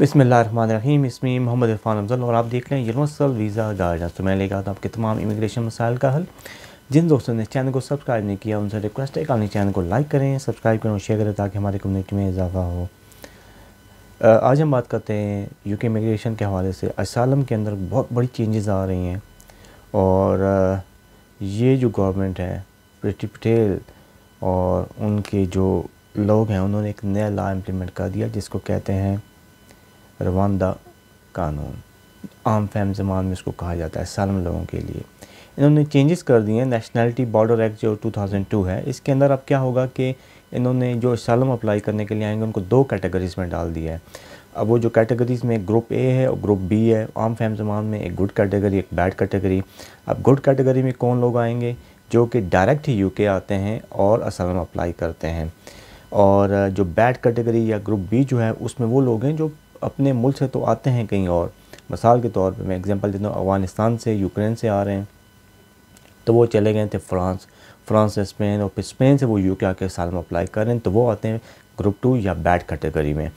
बसमीम इसमें मोहम्मद इरफान अफजल और आप देख रहे हैं यूनिवर्सल वीज़ा गाइडर तो मैं लेकर आता आपके तमाम इमिग्रेशन मसाइल का हल जिन दोस्तों ने चैनल को सब्सक्राइब नहीं किया उनसे रिक्वेस्ट है कि चैनल को लाइक करें सब्सक्राइब करें और शेयर करें ताकि हमारी कम्युनिटी में इजाफा हो आज हम बात करते हैं यूके इमिग्रेशन के हवाले से असालम के अंदर बहुत बड़ी चेंजेज़ आ रही हैं और ये जो गवर्नमेंट है प्रीति पटेल और उनके जो लोग हैं उन्होंने एक नया लॉ इम्प्लीमेंट कर दिया जिसको कहते हैं रवानदा कानून आम फैम जमान में इसको कहा जाता है सालम लोगों के लिए इन्होंने चेंजेस कर दिए हैं नेशनलिटी बॉर्डर एक्ट जो 2002 है इसके अंदर अब क्या होगा कि इन्होंने जो सालम अप्लाई करने के लिए आएंगे उनको दो कैटेगरीज़ में डाल दिया है अब वो जो कैटेगरीज़ में ग्रुप ए है और ग्रुप बी है आम फैम जमान में एक गुड कैटेगरी एक बैड कैटेगरी अब गुड कैटेगरी में कौन लोग आएंगे जो कि डायरेक्ट ही यूके आते हैं और असलम अप्लाई करते हैं और जो बैड कैटेगरी या ग्रुप बी जो है उसमें वो लोग हैं जो अपने मुल्क से तो आते हैं कहीं और मिसाल के तौर पे मैं एग्जांपल देता हूँ अफ़गानिस्तान से यूक्रेन से आ रहे हैं तो वो चले गए थे फ्रांस फ्रांस से स्पेन और फिर स्पेन से वो यू के आके साल में अप्लाई कर रहे हैं तो वो आते हैं ग्रुप टू या बैड कैटेगरी में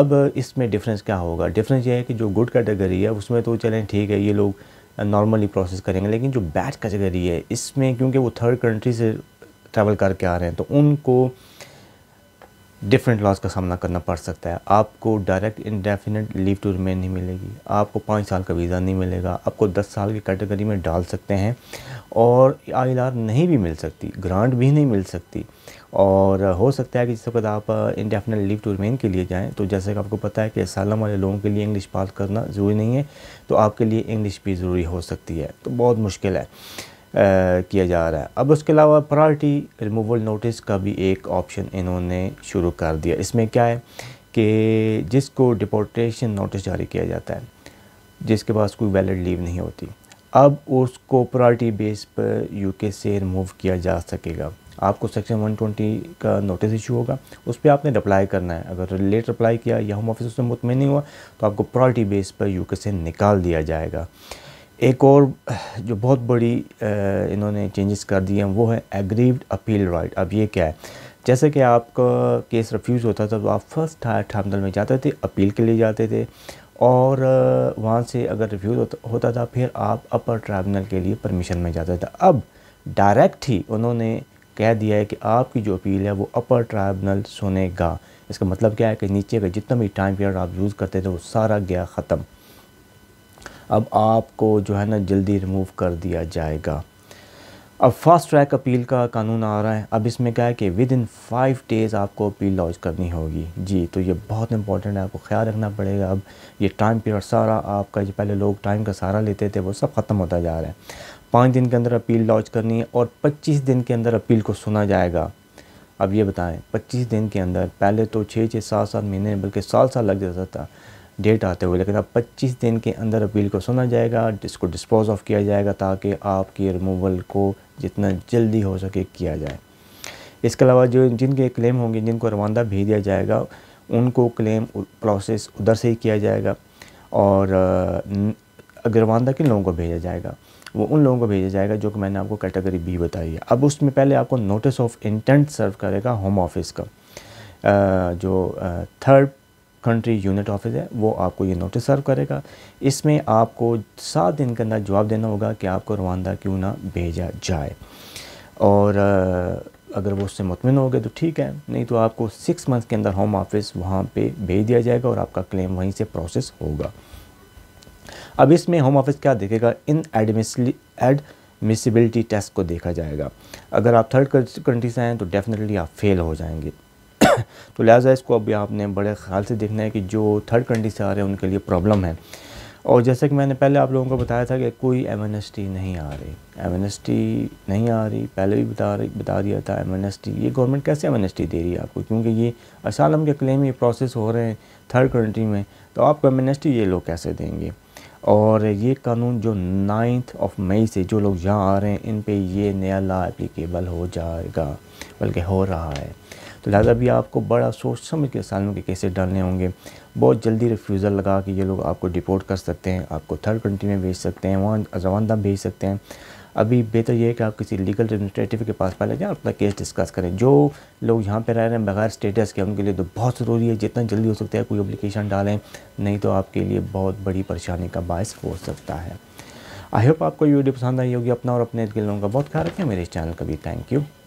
अब इसमें डिफरेंस क्या होगा डिफरेंस ये है कि जो गुड कैटेगरी है उसमें तो चलें ठीक है ये लोग नॉर्मली प्रोसेस करेंगे लेकिन जो बैच कैटेगरी है इसमें क्योंकि वो थर्ड कंट्री से ट्रैवल करके आ रहे हैं तो उनको डिफरेंट लॉज का सामना करना पड़ सकता है आपको direct indefinite leave to remain नहीं मिलेगी आपको पाँच साल का वीज़ा नहीं मिलेगा आपको दस साल की कैटेगरी में डाल सकते हैं और आई नहीं भी मिल सकती ग्रांट भी नहीं मिल सकती और हो सकता है कि जिस वक्त आप इंडेफिनेट लीव टू रिमेन के लिए जाएं तो जैसे कि आपको पता है कि सालम वाले लोगों के लिए इंग्लिश पास करना ज़रूरी नहीं है तो आपके लिए इंग्लिश भी ज़रूरी हो सकती है तो बहुत मुश्किल है किया जा रहा है अब उसके अलावा प्रायरिटी रिमूवल नोटिस का भी एक ऑप्शन इन्होंने शुरू कर दिया इसमें क्या है कि जिसको डिपोर्टेशन नोटिस जारी किया जाता है जिसके पास कोई वैलिड लीव नहीं होती अब उसको प्रायरिटी बेस पर यूके से रिमूव किया जा सकेगा आपको सेक्शन 120 का नोटिस इशू होगा उस पर आपने अप्लाई करना है अगर लेट अप्लाई किया या होम ऑफिस उसमें मुतमिन नहीं हुआ तो आपको प्रायरिटी बेस पर यूके से निकाल दिया जाएगा एक और जो बहुत बड़ी इन्होंने चेंजेस कर दिए हैं वो है एग्रीव्ड अपील राइट अब ये क्या है जैसे कि आपका केस रिफ्यूज़ होता था तो आप फर्स्ट ट्राइबूनल में जाते थे अपील के लिए जाते थे और वहाँ से अगर रिफ्यूज़ होता, होता था फिर आप अपर ट्राइबूनल के लिए परमिशन में जाते थे अब डायरेक्ट ही उन्होंने कह दिया है कि आपकी जो अपील है वो अपर ट्राइबनल सुनेगा इसका मतलब क्या है कि नीचे का जितना भी टाइम पीरियड आप यूज़ करते थे वो सारा गया ख़त्म अब आपको जो है ना जल्दी रिमूव कर दिया जाएगा अब फास्ट ट्रैक अपील का कानून आ रहा है अब इसमें क्या है कि विद इन फाइव डेज़ आपको अपील लॉन्च करनी होगी जी तो ये बहुत इंपॉर्टेंट है आपको ख्याल रखना पड़ेगा अब ये टाइम पीरियड सारा आपका जो पहले लोग टाइम का सहारा लेते थे वो सब ख़त्म होता जा रहा है पाँच दिन के अंदर अपील लॉन्च करनी है और पच्चीस दिन के अंदर अपील को सुना जाएगा अब ये बताएं पच्चीस दिन के अंदर पहले तो छः छः सात सात महीने बल्कि साल साल लग जाता था डेट आते हुए लेकिन अब 25 दिन के अंदर अपील को सुना जाएगा इसको डिस्पोज ऑफ किया जाएगा ताकि आपकी रिमूवल को जितना जल्दी हो सके किया जाए इसके अलावा जो जिनके क्लेम होंगे जिनको रवाना भेज दिया जाएगा उनको क्लेम प्रोसेस उधर से ही किया जाएगा और अगर रवाना किन लोगों को भेजा जाएगा वो उन लोगों को भेजा जाएगा जो कि मैंने आपको कैटेगरी बी बताई है अब उसमें पहले आपको नोटिस ऑफ इंटेंट सर्व करेगा होम ऑफिस का आ, जो थर्ड कंट्री यूनिट ऑफिस है वो आपको ये नोटिस सर्व करेगा इसमें आपको सात दिन के अंदर जवाब देना होगा कि आपको रवानदा क्यों ना भेजा जाए और अगर वो उससे मुतमिन हो गए तो ठीक है नहीं तो आपको सिक्स मंथ के अंदर होम ऑफिस वहाँ पे भेज दिया जाएगा और आपका क्लेम वहीं से प्रोसेस होगा अब इसमें होम ऑफिस क्या देखेगा इन एडमिस एड मिसिबिलिटी टेस्ट को देखा जाएगा अगर आप थर्ड कंट्री से आएँ तो डेफिनेटली आप फेल हो जाएंगे तो लिहाजा इसको अभी आपने बड़े ख्याल से देखना है कि जो थर्ड कंट्री से आ रहे हैं उनके लिए प्रॉब्लम है और जैसे कि मैंने पहले आप लोगों को बताया था कि कोई एम नहीं आ रही एम नहीं आ रही पहले भी बता रही बता दिया था एम ये गवर्नमेंट कैसे एम दे रही है आपको क्योंकि ये असालम के क्लेम ये प्रोसेस हो रहे हैं थर्ड कंट्री में तो आपको एम ये लोग कैसे देंगे और ये कानून जो नाइन्थ ऑफ मई से जो लोग यहाँ आ रहे हैं इन पर ये नया ला एप्लीकेबल हो जाएगा बल्कि हो रहा है तो लिहाजा भी आपको बड़ा सोच समझ के सालों के केसेस डालने होंगे बहुत जल्दी रिफ्यूज़ल लगा कि ये लोग आपको डिपोर्ट कर सकते हैं आपको थर्ड कंट्री में भेज सकते हैं वहाँ रवानदा भेज सकते हैं अभी बेहतर यह है कि आप किसी लीगल एडमिनिस्ट्रेटिव के पास पहले जाएँ अपना केस डिस्कस करें जो लोग यहाँ पर रह रहे हैं बगैर स्टेटस के उनके लिए तो बहुत ज़रूरी है जितना जल्दी हो सकता है कोई अप्लीकेशन डालें नहीं तो आपके लिए बहुत बड़ी परेशानी का बायस हो सकता है आई होप आपको ये वीडियो पसंद आई होगी अपना और अपने दिल लोगों का बहुत ख्याल रखें मेरे इस चैनल का भी थैंक यू